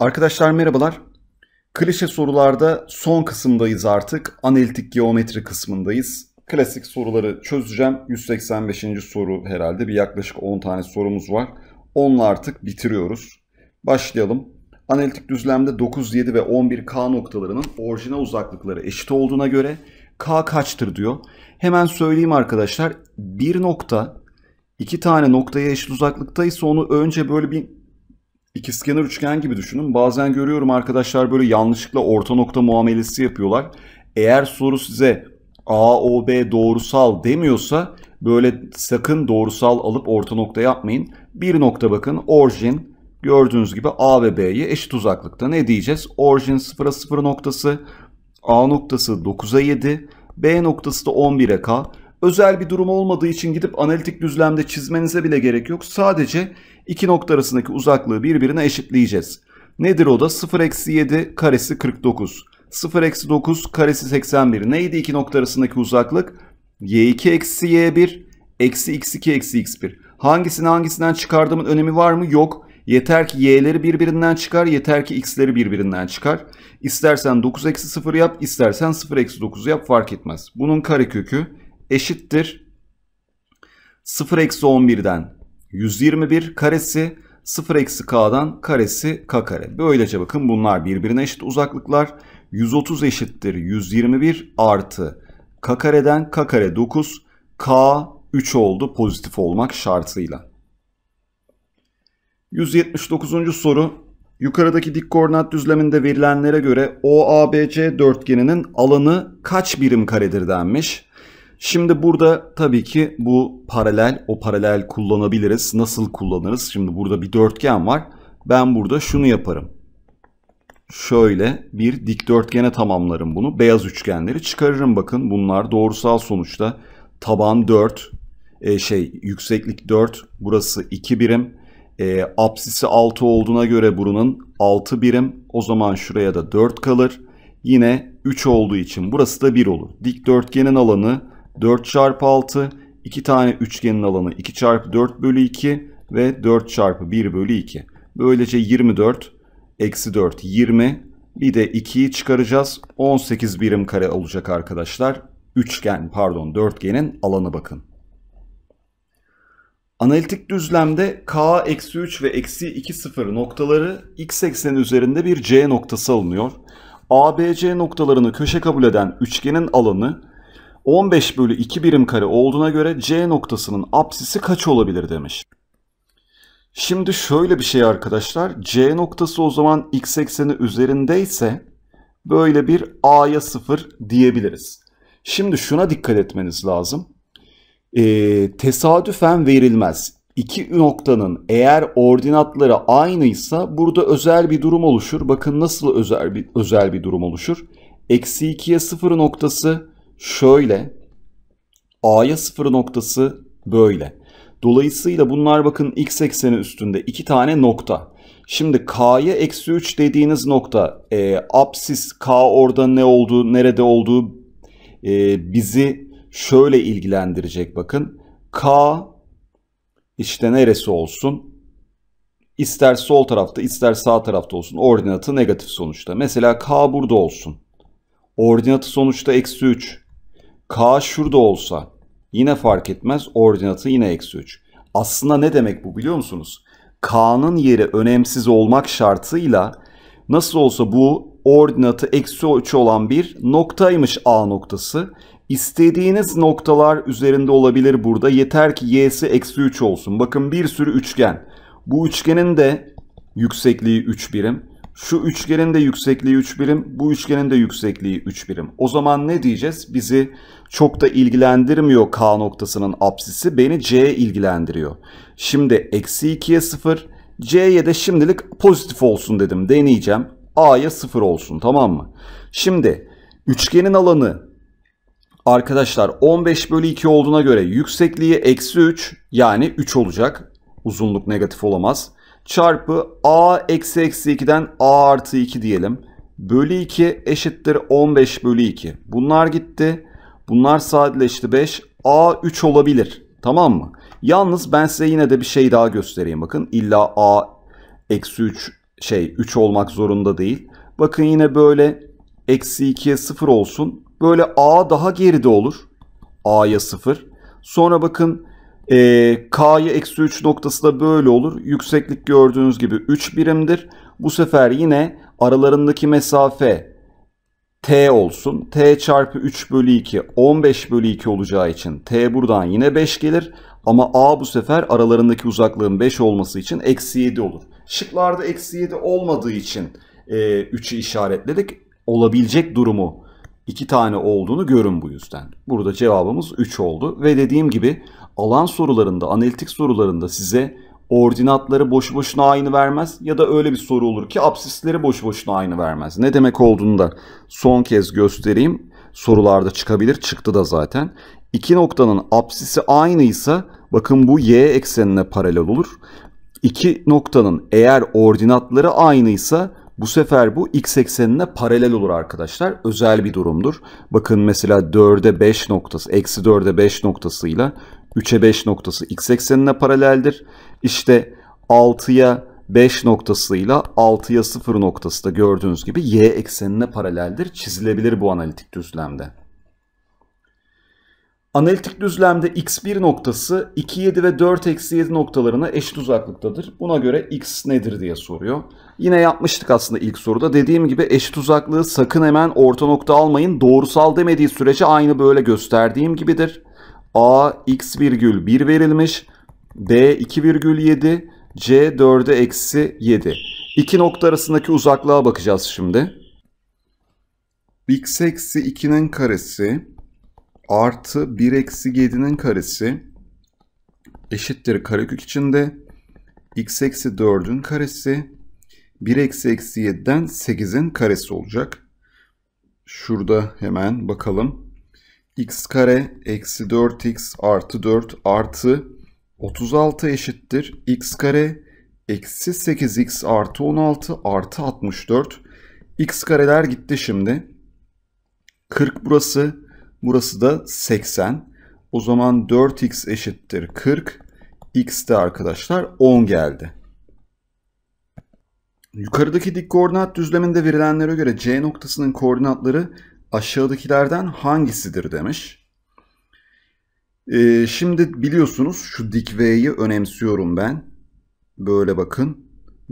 Arkadaşlar merhabalar. Klişe sorularda son kısımdayız artık. Analitik geometri kısmındayız. Klasik soruları çözeceğim. 185. soru herhalde. Bir yaklaşık 10 tane sorumuz var. Onunla artık bitiriyoruz. Başlayalım. Analitik düzlemde 9, 7 ve 11K noktalarının orijinal uzaklıkları eşit olduğuna göre K kaçtır diyor. Hemen söyleyeyim arkadaşlar. Bir nokta iki tane noktaya eşit uzaklıktaysa onu önce böyle bir İkizkenar üçgen gibi düşünün. Bazen görüyorum arkadaşlar böyle yanlışlıkla orta nokta muamelesi yapıyorlar. Eğer soru size AOB doğrusal demiyorsa böyle sakın doğrusal alıp orta nokta yapmayın. Bir nokta bakın orijin gördüğünüz gibi A ve B'ye eşit uzaklıkta. Ne diyeceğiz? Orijin 0'a 0 noktası, A noktası 9'a 7, B noktası da 11'e K özel bir durum olmadığı için gidip analitik düzlemde çizmenize bile gerek yok. Sadece iki nokta arasındaki uzaklığı birbirine eşitleyeceğiz. Nedir o da? 0 eksi 7 karesi 49. 0 eksi 9 karesi 81. Neydi iki nokta arasındaki uzaklık? y2 eksi y1 eksi x2 eksi x1. Hangisini hangisinden çıkardığımın önemi var mı? Yok. Yeter ki y'leri birbirinden çıkar, yeter ki x'leri birbirinden çıkar. İstersen 9 eksi 0 yap, istersen 0 eksi 9 yap fark etmez. Bunun karekökü eşittir 0 eksi 11'den 121 karesi 0 eksi k'dan karesi k kare. Böylece bakın bunlar birbirine eşit uzaklıklar. 130 eşittir 121 artı k kareden k kare 9 k 3 oldu pozitif olmak şartıyla. 179. soru. Yukarıdaki dik koordinat düzleminde verilenlere göre OABC dörtgeninin alanı kaç birim karedir denmiş. Şimdi burada tabii ki bu paralel, o paralel kullanabiliriz. Nasıl kullanırız? Şimdi burada bir dörtgen var. Ben burada şunu yaparım. Şöyle bir dikdörtgene tamamlarım bunu. Beyaz üçgenleri çıkarırım bakın. Bunlar doğrusal sonuçta. Taban 4, e, şey yükseklik 4, burası 2 birim. E, apsisi 6 olduğuna göre burunun 6 birim. O zaman şuraya da 4 kalır. Yine 3 olduğu için burası da 1 olur. Dikdörtgenin alanı 4 çarpı 6, 2 tane üçgenin alanı 2 çarpı 4 bölü 2 ve 4 çarpı 1 bölü 2. Böylece 24 eksi 4 20 bir de 2'yi çıkaracağız 18 birim kare olacak arkadaşlar. Üçgen pardon dörtgenin alanı bakın. Analitik düzlemde k eksi 3 ve eksi 2 sıfır noktaları x ekseni üzerinde bir c noktası alınıyor. ABC noktalarını köşe kabul eden üçgenin alanı 15 bölü 2 birim kare olduğuna göre C noktasının apsisi kaç olabilir demiş. Şimdi şöyle bir şey arkadaşlar. C noktası o zaman x ekseni üzerindeyse böyle bir A'ya 0 diyebiliriz. Şimdi şuna dikkat etmeniz lazım. Ee, tesadüfen verilmez. İki noktanın eğer ordinatları aynıysa burada özel bir durum oluşur. Bakın nasıl özel bir, özel bir durum oluşur. Eksi 2'ye 0 noktası şöyle. A'ya sıfır noktası böyle. Dolayısıyla bunlar bakın x ekseni üstünde iki tane nokta. Şimdi k'ya eksi 3 dediğiniz nokta e, apsis k orada ne olduğu nerede olduğu e, bizi şöyle ilgilendirecek bakın. K işte neresi olsun? ister sol tarafta ister sağ tarafta olsun. Ordinatı negatif sonuçta. Mesela k burada olsun. Ordinatı sonuçta eksi 3. K şurada olsa yine fark etmez. Ordinatı yine eksi 3. Aslında ne demek bu biliyor musunuz? K'nın yeri önemsiz olmak şartıyla nasıl olsa bu ordinatı eksi 3 olan bir noktaymış A noktası. İstediğiniz noktalar üzerinde olabilir burada. Yeter ki y'si eksi 3 olsun. Bakın bir sürü üçgen. Bu üçgenin de yüksekliği 3 birim. Şu üçgenin de yüksekliği 3 birim, bu üçgenin de yüksekliği 3 birim. O zaman ne diyeceğiz? Bizi çok da ilgilendirmiyor K noktasının apsisi, beni C'ye ilgilendiriyor. Şimdi eksi 2'ye 0, C'ye de şimdilik pozitif olsun dedim, deneyeceğim. A'ya 0 olsun tamam mı? Şimdi üçgenin alanı arkadaşlar 15 bölü 2 olduğuna göre yüksekliği eksi 3 yani 3 olacak. Uzunluk negatif olamaz çarpı a eksi eksi 2'den a artı 2 diyelim. Bölü 2 eşittir 15 bölü 2. Bunlar gitti. Bunlar sadeleşti 5. a 3 olabilir. Tamam mı? Yalnız ben size yine de bir şey daha göstereyim. Bakın illa a eksi 3 şey 3 olmak zorunda değil. Bakın yine böyle eksi 2'ye 0 olsun. Böyle a daha geride olur. a'ya 0. Sonra bakın e, K'yı eksi 3 noktası da böyle olur. Yükseklik gördüğünüz gibi 3 birimdir. Bu sefer yine aralarındaki mesafe T olsun. T çarpı 3 bölü 2 15 bölü 2 olacağı için T buradan yine 5 gelir. Ama A bu sefer aralarındaki uzaklığın 5 olması için eksi 7 olur. Şıklarda eksi 7 olmadığı için e, 3'ü işaretledik. Olabilecek durumu 2 tane olduğunu görün bu yüzden. Burada cevabımız 3 oldu ve dediğim gibi alan sorularında, analitik sorularında size ordinatları boşu boşuna aynı vermez ya da öyle bir soru olur ki absisleri boşu boşuna aynı vermez. Ne demek olduğunu da son kez göstereyim. Sorularda çıkabilir, çıktı da zaten. İki noktanın absisi aynıysa bakın bu y eksenine paralel olur. İki noktanın eğer ordinatları aynıysa bu sefer bu x eksenine paralel olur arkadaşlar. Özel bir durumdur. Bakın mesela 4'e 5 noktası, eksi 4'e 5 noktasıyla 3'e 5 noktası x eksenine paraleldir. İşte 6'ya 5 noktasıyla 6'ya 0 noktası da gördüğünüz gibi y eksenine paraleldir. Çizilebilir bu analitik düzlemde. Analitik düzlemde x1 noktası 2, 7 ve 4, eksi 7 noktalarına eşit uzaklıktadır. Buna göre x nedir diye soruyor. Yine yapmıştık aslında ilk soruda. Dediğim gibi eşit uzaklığı sakın hemen orta nokta almayın. Doğrusal demediği sürece aynı böyle gösterdiğim gibidir. a x virgül 1 verilmiş. b 2 virgül 7. c 4'e eksi 7. İki nokta arasındaki uzaklığa bakacağız şimdi. x eksi 2'nin karesi artı 1 eksi 7'nin karesi eşittir karekök içinde x eksi 4'ün karesi 1 eksi eksi 7'den 8'in karesi olacak. Şurada hemen bakalım. x kare eksi 4x artı 4 artı 36 eşittir. x kare eksi 8x artı 16 artı 64. x kareler gitti şimdi. 40 burası. Burası da 80. O zaman 4x eşittir 40. X de arkadaşlar 10 geldi. Yukarıdaki dik koordinat düzleminde verilenlere göre C noktasının koordinatları aşağıdakilerden hangisidir demiş. Ee, şimdi biliyorsunuz şu dik V'yi önemsiyorum ben. Böyle bakın.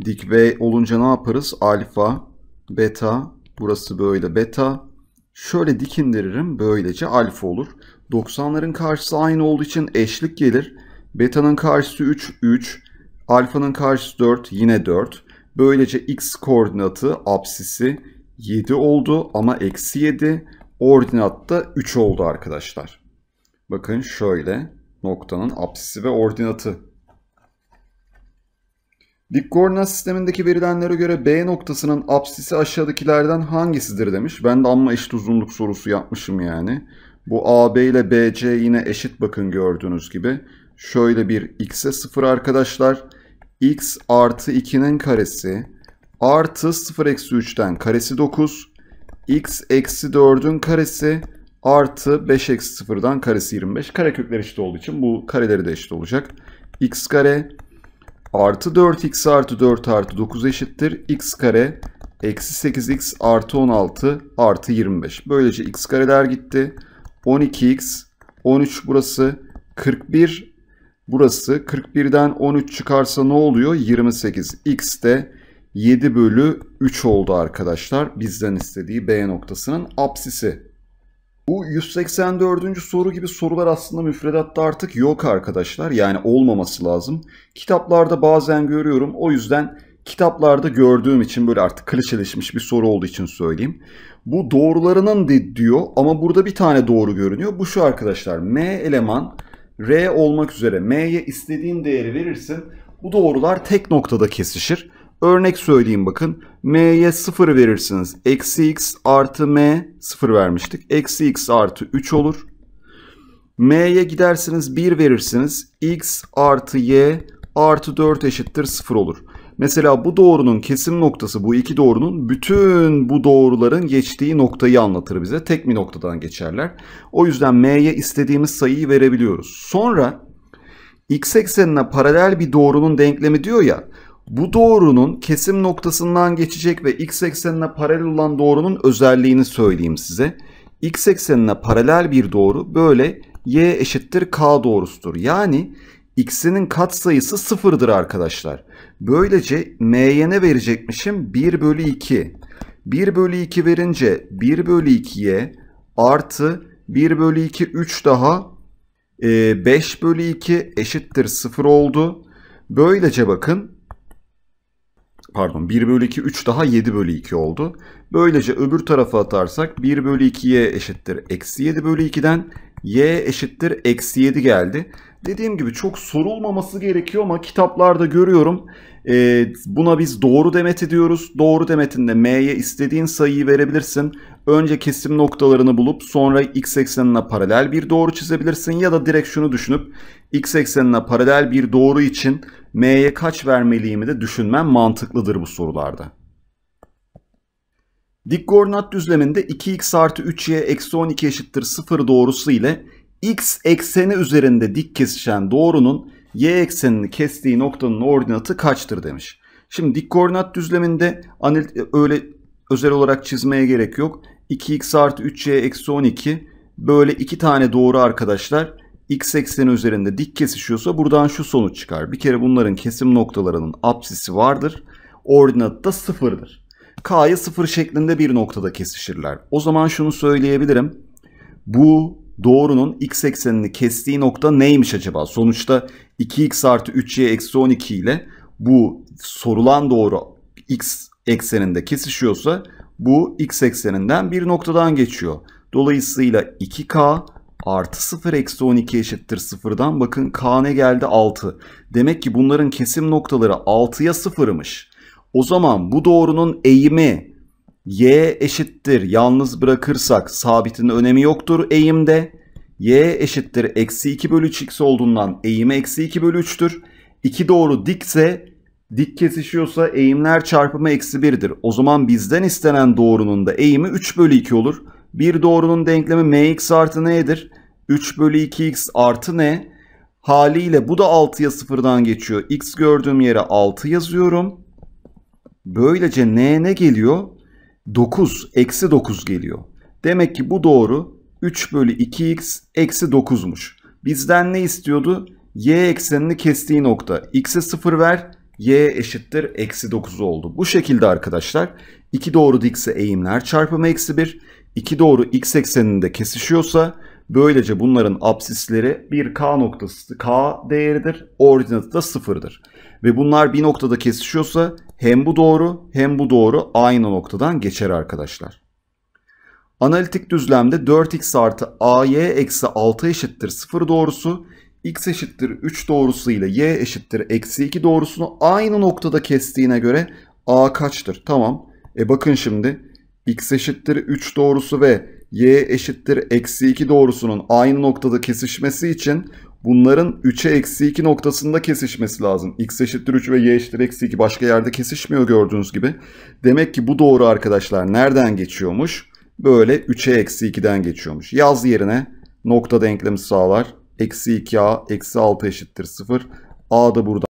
Dik V olunca ne yaparız? Alfa, beta, burası böyle beta, Şöyle dikindiririm. Böylece alfa olur. 90'ların karşısı aynı olduğu için eşlik gelir. Beta'nın karşısı 3, 3. Alfanın karşısı 4, yine 4. Böylece x koordinatı apsisi 7 oldu ama eksi 7. Ordinat da 3 oldu arkadaşlar. Bakın şöyle noktanın apsisi ve ordinatı Dik koordinat sistemindeki verilenlere göre B noktasının apsisi aşağıdakilerden hangisidir demiş. Ben de amma eşit uzunluk sorusu yapmışım yani. Bu AB ile BC yine eşit bakın gördüğünüz gibi. Şöyle bir x'e 0 arkadaşlar. x artı 2'nin karesi artı 0 eksi 3'ten karesi 9. x eksi 4'ün karesi artı 5 eksi 0'dan karesi 25. Karekökler eşit olduğu için bu kareleri de eşit olacak. x kare artı 4x artı 4 artı 9 eşittir x kare eksi 8x artı 16 artı 25. Böylece x kareler gitti. 12x 13 burası 41 burası 41'den 13 çıkarsa ne oluyor? 28 x de 7 bölü 3 oldu arkadaşlar. Bizden istediği B noktasının apsisi. Bu 184. soru gibi sorular aslında müfredatta artık yok arkadaşlar. Yani olmaması lazım. Kitaplarda bazen görüyorum. O yüzden kitaplarda gördüğüm için böyle artık klişeleşmiş bir soru olduğu için söyleyeyim. Bu doğrularının diyor ama burada bir tane doğru görünüyor. Bu şu arkadaşlar. M eleman R olmak üzere M'ye istediğin değeri verirsin. Bu doğrular tek noktada kesişir. Örnek söyleyeyim bakın. M'ye 0 verirsiniz. Eksi x artı m 0 vermiştik. Eksi x artı 3 olur. M'ye gidersiniz 1 verirsiniz. X artı y artı 4 eşittir 0 olur. Mesela bu doğrunun kesim noktası bu iki doğrunun bütün bu doğruların geçtiği noktayı anlatır bize. Tek bir noktadan geçerler. O yüzden m'ye istediğimiz sayıyı verebiliyoruz. Sonra x eksenine paralel bir doğrunun denklemi diyor ya. Bu doğrunun kesim noktasından geçecek ve x eksenine paralel olan doğrunun özelliğini söyleyeyim size. x eksenine paralel bir doğru böyle y eşittir k doğrusudur. Yani x'inin katsayısı sıfırdır arkadaşlar. Böylece m'ye ne verecekmişim? 1 bölü 2. 1 bölü 2 verince 1 bölü 2'ye artı 1 bölü 2 3 daha e, 5 bölü 2 eşittir 0 oldu. Böylece bakın pardon 1 bölü 2 3 daha 7 bölü 2 oldu. Böylece öbür tarafa atarsak 1 bölü 2y eşittir eksi 7 bölü 2'den y eşittir eksi 7 geldi. Dediğim gibi çok sorulmaması gerekiyor ama kitaplarda görüyorum. E, buna biz doğru demet ediyoruz. Doğru demetinde m'ye istediğin sayıyı verebilirsin. Önce kesim noktalarını bulup sonra x eksenine paralel bir doğru çizebilirsin. Ya da direkt şunu düşünüp x eksenine paralel bir doğru için M'ye kaç vermeliyimi de düşünmem mantıklıdır bu sorularda. Dik koordinat düzleminde 2x artı 3y eksi 12 eşittir 0 doğrusu ile x ekseni üzerinde dik kesişen doğrunun y eksenini kestiği noktanın ordinatı kaçtır demiş. Şimdi dik koordinat düzleminde öyle özel olarak çizmeye gerek yok. 2x artı 3y eksi 12 böyle iki tane doğru arkadaşlar x ekseni üzerinde dik kesişiyorsa buradan şu sonuç çıkar. Bir kere bunların kesim noktalarının apsisi vardır. ordinat da sıfırdır. K'yı sıfır şeklinde bir noktada kesişirler. O zaman şunu söyleyebilirim. Bu doğrunun x eksenini kestiği nokta neymiş acaba? Sonuçta 2x artı 3y eksi 12 ile bu sorulan doğru x ekseninde kesişiyorsa bu x ekseninden bir noktadan geçiyor. Dolayısıyla 2k artı 0 eksi 12 eşittir 0'dan bakın k ne geldi 6. Demek ki bunların kesim noktaları 6'ya 0'mış. O zaman bu doğrunun eğimi y eşittir yalnız bırakırsak sabitin önemi yoktur eğimde. y eşittir eksi 2 bölü 3x olduğundan eğimi eksi 2 bölü 3'tür. İki doğru dikse dik kesişiyorsa eğimler çarpımı eksi 1'dir. O zaman bizden istenen doğrunun da eğimi 3 bölü 2 olur. Bir doğrunun denklemi mx artı n'dir. 3 bölü 2x artı n. Haliyle bu da 6'ya 0'dan geçiyor. x gördüğüm yere 6 yazıyorum. Böylece n ne geliyor? 9, eksi 9 geliyor. Demek ki bu doğru 3 bölü 2x eksi 9'muş. Bizden ne istiyordu? y eksenini kestiği nokta. x'e 0 ver, y eşittir eksi 9 oldu. Bu şekilde arkadaşlar iki doğru dikse eğimler çarpımı eksi 1 iki doğru x ekseninde kesişiyorsa böylece bunların absisleri bir k noktası k değeridir. Ordinatı da sıfırdır. Ve bunlar bir noktada kesişiyorsa hem bu doğru hem bu doğru aynı noktadan geçer arkadaşlar. Analitik düzlemde 4x artı ay eksi 6 eşittir 0 doğrusu x eşittir 3 doğrusu ile y eşittir eksi 2 doğrusunu aynı noktada kestiğine göre a kaçtır? Tamam. E bakın şimdi x eşittir 3 doğrusu ve y eşittir eksi 2 doğrusunun aynı noktada kesişmesi için bunların 3'e eksi 2 noktasında kesişmesi lazım. x eşittir 3 ve y eşittir eksi 2 başka yerde kesişmiyor gördüğünüz gibi. Demek ki bu doğru arkadaşlar nereden geçiyormuş? Böyle 3'e eksi 2'den geçiyormuş. Yaz yerine nokta denklemi sağlar. Eksi 2a eksi 6 eşittir 0. a da burada.